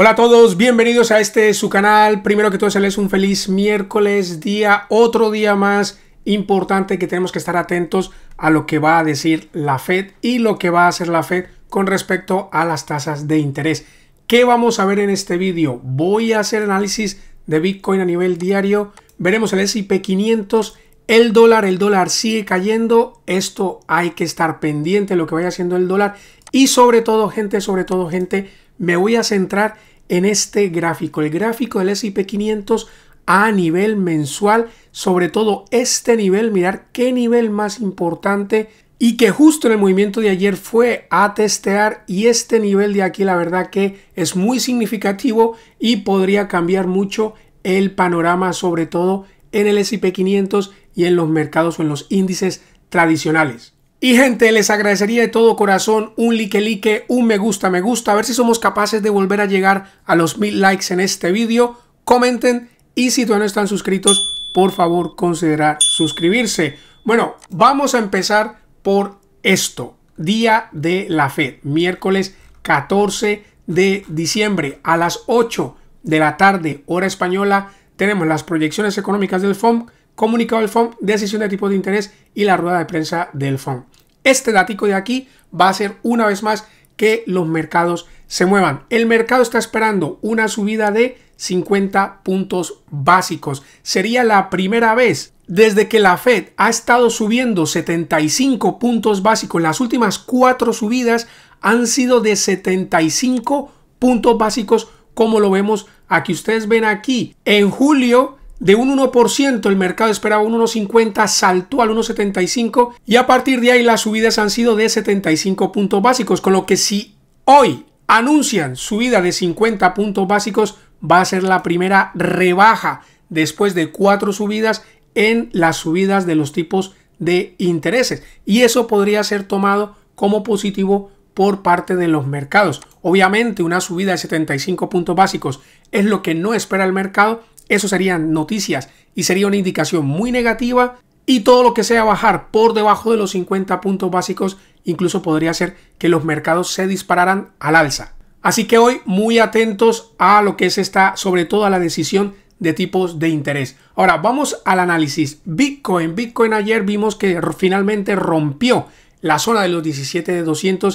Hola a todos, bienvenidos a este su canal. Primero que todo, se les un feliz miércoles, día, otro día más importante que tenemos que estar atentos a lo que va a decir la Fed y lo que va a hacer la Fed con respecto a las tasas de interés. ¿Qué vamos a ver en este vídeo? Voy a hacer análisis de Bitcoin a nivel diario. Veremos el S&P 500, el dólar, el dólar sigue cayendo. Esto hay que estar pendiente de lo que vaya haciendo el dólar y sobre todo, gente, sobre todo, gente, me voy a centrar en este gráfico, el gráfico del S&P 500 a nivel mensual, sobre todo este nivel, mirar qué nivel más importante y que justo en el movimiento de ayer fue a testear y este nivel de aquí la verdad que es muy significativo y podría cambiar mucho el panorama sobre todo en el S&P 500 y en los mercados o en los índices tradicionales. Y gente, les agradecería de todo corazón un like, like, un me gusta, me gusta, a ver si somos capaces de volver a llegar a los mil likes en este vídeo. Comenten y si todavía no están suscritos, por favor considerar suscribirse. Bueno, vamos a empezar por esto. Día de la Fed, miércoles 14 de diciembre a las 8 de la tarde, hora española, tenemos las proyecciones económicas del FOMC comunicado del FOM, decisión de tipo de interés y la rueda de prensa del FOM. Este datico de aquí va a ser una vez más que los mercados se muevan. El mercado está esperando una subida de 50 puntos básicos. Sería la primera vez desde que la Fed ha estado subiendo 75 puntos básicos. Las últimas cuatro subidas han sido de 75 puntos básicos como lo vemos aquí. Ustedes ven aquí, en julio de un 1%, el mercado esperaba un 1,50, saltó al 1,75 y a partir de ahí las subidas han sido de 75 puntos básicos, con lo que si hoy anuncian subida de 50 puntos básicos, va a ser la primera rebaja después de cuatro subidas en las subidas de los tipos de intereses. Y eso podría ser tomado como positivo por parte de los mercados. Obviamente una subida de 75 puntos básicos es lo que no espera el mercado eso serían noticias y sería una indicación muy negativa y todo lo que sea bajar por debajo de los 50 puntos básicos incluso podría hacer que los mercados se dispararan al alza. Así que hoy muy atentos a lo que es esta, sobre todo a la decisión de tipos de interés. Ahora vamos al análisis. Bitcoin. Bitcoin ayer vimos que finalmente rompió la zona de los 17 de 200,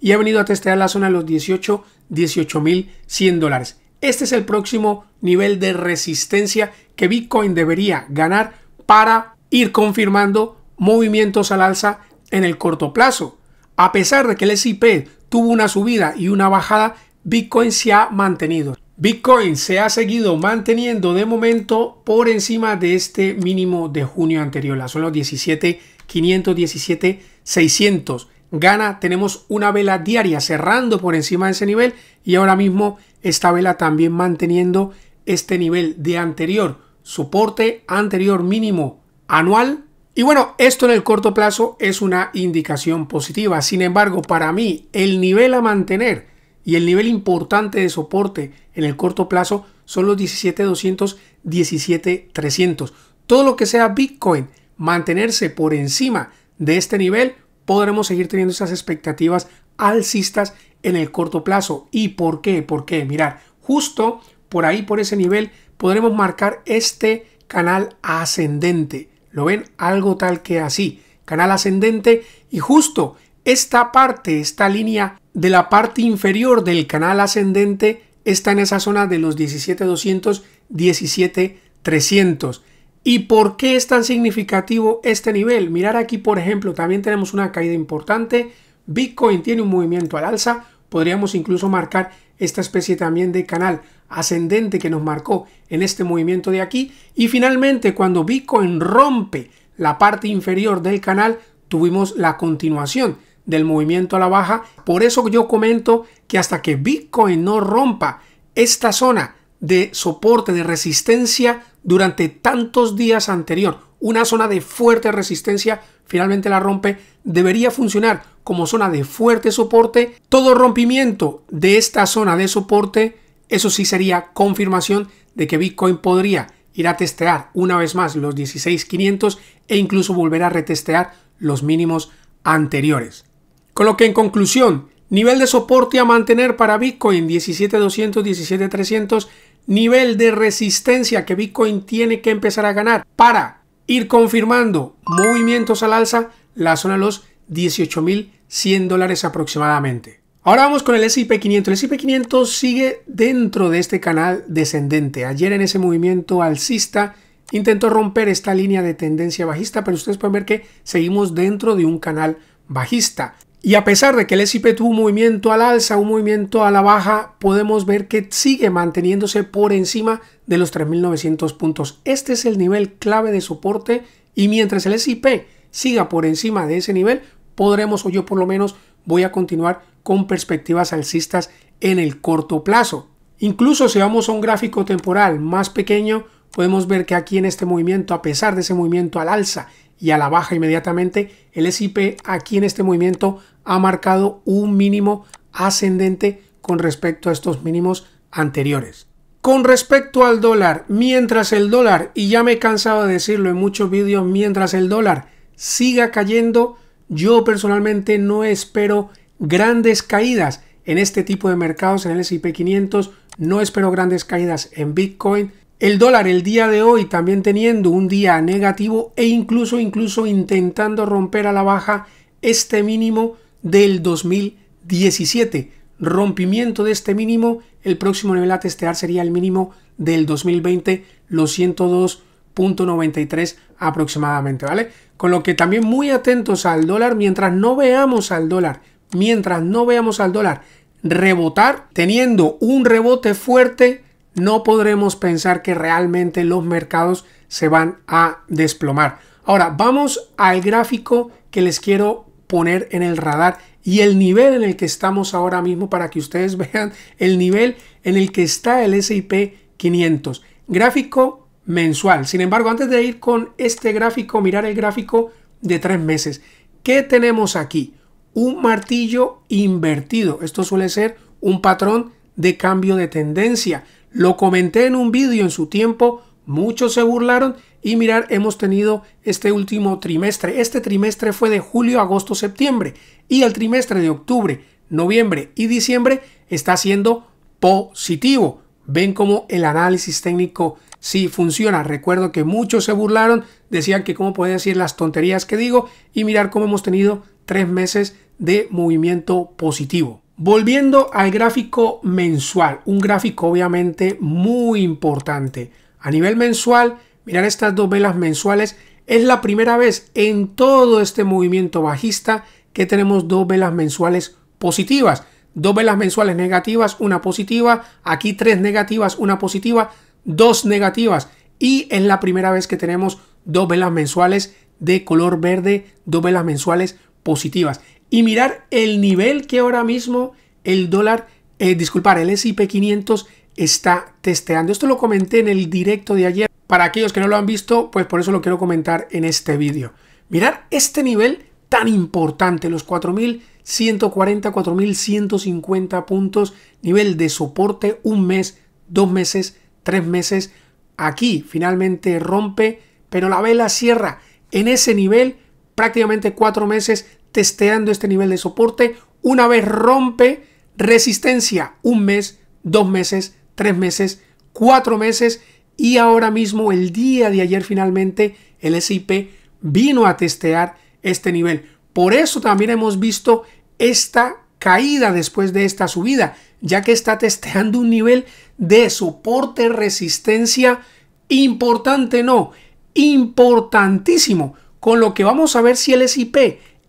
y ha venido a testear la zona de los 18, 18 mil 100 dólares. Este es el próximo nivel de resistencia que Bitcoin debería ganar para ir confirmando movimientos al alza en el corto plazo. A pesar de que el SIP tuvo una subida y una bajada, Bitcoin se ha mantenido. Bitcoin se ha seguido manteniendo de momento por encima de este mínimo de junio anterior. Son los 17.517.600 gana, tenemos una vela diaria cerrando por encima de ese nivel y ahora mismo esta vela también manteniendo este nivel de anterior, soporte anterior mínimo anual. Y bueno, esto en el corto plazo es una indicación positiva. Sin embargo, para mí el nivel a mantener y el nivel importante de soporte en el corto plazo son los 17200, 17300. Todo lo que sea Bitcoin mantenerse por encima de este nivel podremos seguir teniendo esas expectativas alcistas en el corto plazo. ¿Y por qué? Porque, mirar, justo por ahí, por ese nivel, podremos marcar este canal ascendente. ¿Lo ven? Algo tal que así. Canal ascendente y justo esta parte, esta línea de la parte inferior del canal ascendente está en esa zona de los 17200, 17300. ¿Y por qué es tan significativo este nivel? Mirar aquí, por ejemplo, también tenemos una caída importante. Bitcoin tiene un movimiento al alza. Podríamos incluso marcar esta especie también de canal ascendente que nos marcó en este movimiento de aquí. Y finalmente, cuando Bitcoin rompe la parte inferior del canal, tuvimos la continuación del movimiento a la baja. Por eso yo comento que hasta que Bitcoin no rompa esta zona de soporte, de resistencia, durante tantos días anterior, una zona de fuerte resistencia, finalmente la rompe, debería funcionar como zona de fuerte soporte. Todo rompimiento de esta zona de soporte, eso sí sería confirmación de que Bitcoin podría ir a testear una vez más los 16.500 e incluso volver a retestear los mínimos anteriores. Con lo que en conclusión, nivel de soporte a mantener para Bitcoin 17.200, 17.300, nivel de resistencia que Bitcoin tiene que empezar a ganar para ir confirmando movimientos al alza la zona de los 18.100 dólares aproximadamente. Ahora vamos con el S&P 500. El S&P 500 sigue dentro de este canal descendente. Ayer en ese movimiento alcista intentó romper esta línea de tendencia bajista, pero ustedes pueden ver que seguimos dentro de un canal bajista. Y a pesar de que el S&P tuvo un movimiento al alza, un movimiento a la baja, podemos ver que sigue manteniéndose por encima de los 3.900 puntos. Este es el nivel clave de soporte y mientras el SIP siga por encima de ese nivel, podremos, o yo por lo menos voy a continuar con perspectivas alcistas en el corto plazo. Incluso si vamos a un gráfico temporal más pequeño, podemos ver que aquí en este movimiento, a pesar de ese movimiento al alza y a la baja inmediatamente, el SIP aquí en este movimiento ha marcado un mínimo ascendente con respecto a estos mínimos anteriores. Con respecto al dólar, mientras el dólar, y ya me he cansado de decirlo en muchos vídeos, mientras el dólar siga cayendo, yo personalmente no espero grandes caídas en este tipo de mercados, en el S&P 500, no espero grandes caídas en Bitcoin, el dólar el día de hoy también teniendo un día negativo e incluso incluso intentando romper a la baja este mínimo del 2017. Rompimiento de este mínimo, el próximo nivel a testear sería el mínimo del 2020, los 102.93 aproximadamente, ¿vale? Con lo que también muy atentos al dólar, mientras no veamos al dólar, mientras no veamos al dólar rebotar, teniendo un rebote fuerte, no podremos pensar que realmente los mercados se van a desplomar. Ahora, vamos al gráfico que les quiero poner en el radar y el nivel en el que estamos ahora mismo para que ustedes vean el nivel en el que está el SIP 500. Gráfico mensual. Sin embargo, antes de ir con este gráfico, mirar el gráfico de tres meses. ¿Qué tenemos aquí? Un martillo invertido. Esto suele ser un patrón de cambio de tendencia. Lo comenté en un vídeo en su tiempo, muchos se burlaron y mirar, hemos tenido este último trimestre. Este trimestre fue de julio, agosto, septiembre y el trimestre de octubre, noviembre y diciembre está siendo positivo. Ven cómo el análisis técnico sí funciona. Recuerdo que muchos se burlaron, decían que cómo puede decir las tonterías que digo y mirar cómo hemos tenido tres meses de movimiento positivo. Volviendo al gráfico mensual, un gráfico obviamente muy importante. A nivel mensual, mirar estas dos velas mensuales, es la primera vez en todo este movimiento bajista que tenemos dos velas mensuales positivas. Dos velas mensuales negativas, una positiva, aquí tres negativas, una positiva, dos negativas. Y es la primera vez que tenemos dos velas mensuales de color verde, dos velas mensuales positivas y mirar el nivel que ahora mismo el dólar, eh, disculpar, el S&P 500 está testeando. Esto lo comenté en el directo de ayer. Para aquellos que no lo han visto, pues por eso lo quiero comentar en este vídeo. Mirar este nivel tan importante, los 4.140, 4.150 puntos, nivel de soporte un mes, dos meses, tres meses. Aquí finalmente rompe, pero la vela cierra en ese nivel prácticamente cuatro meses testeando este nivel de soporte. Una vez rompe resistencia, un mes, dos meses, tres meses, cuatro meses y ahora mismo el día de ayer finalmente el SIP vino a testear este nivel. Por eso también hemos visto esta caída después de esta subida, ya que está testeando un nivel de soporte, resistencia importante, no, importantísimo, con lo que vamos a ver si el SIP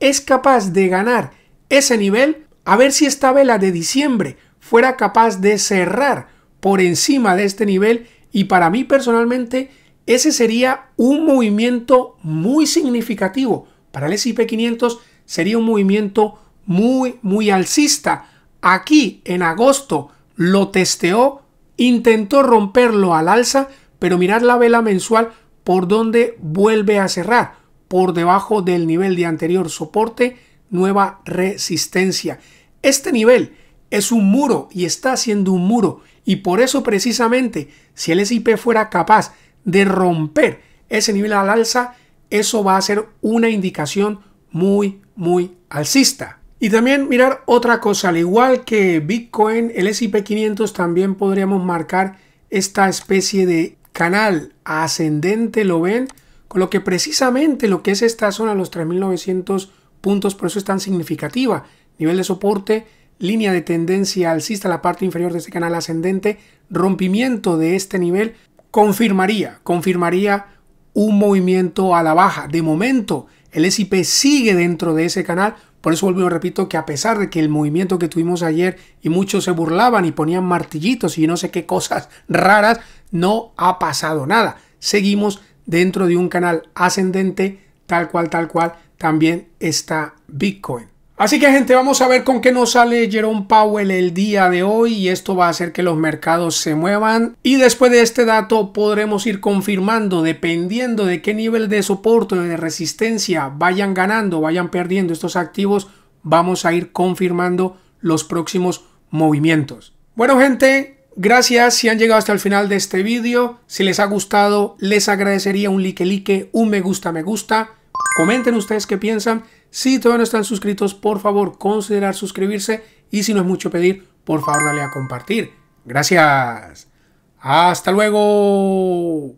es capaz de ganar ese nivel, a ver si esta vela de diciembre fuera capaz de cerrar por encima de este nivel y para mí personalmente ese sería un movimiento muy significativo para el S&P 500 sería un movimiento muy muy alcista aquí en agosto lo testeó intentó romperlo al alza pero mirar la vela mensual por donde vuelve a cerrar por debajo del nivel de anterior soporte, nueva resistencia. Este nivel es un muro y está siendo un muro. Y por eso precisamente, si el SIP fuera capaz de romper ese nivel al alza, eso va a ser una indicación muy, muy alcista. Y también mirar otra cosa, al igual que Bitcoin, el SIP 500 también podríamos marcar esta especie de canal ascendente, lo ven, con lo que precisamente lo que es esta zona, los 3.900 puntos, por eso es tan significativa. Nivel de soporte, línea de tendencia alcista, la parte inferior de este canal ascendente, rompimiento de este nivel, confirmaría, confirmaría un movimiento a la baja. De momento, el SIP sigue dentro de ese canal, por eso vuelvo y repito que a pesar de que el movimiento que tuvimos ayer y muchos se burlaban y ponían martillitos y no sé qué cosas raras, no ha pasado nada. Seguimos dentro de un canal ascendente, tal cual, tal cual, también está Bitcoin. Así que gente, vamos a ver con qué nos sale Jerome Powell el día de hoy y esto va a hacer que los mercados se muevan y después de este dato podremos ir confirmando dependiendo de qué nivel de soporte o de resistencia vayan ganando, vayan perdiendo estos activos, vamos a ir confirmando los próximos movimientos. Bueno gente, Gracias si han llegado hasta el final de este vídeo. Si les ha gustado, les agradecería un like, like, un me gusta, me gusta. Comenten ustedes qué piensan. Si todavía no están suscritos, por favor, considerar suscribirse. Y si no es mucho pedir, por favor, dale a compartir. Gracias. Hasta luego.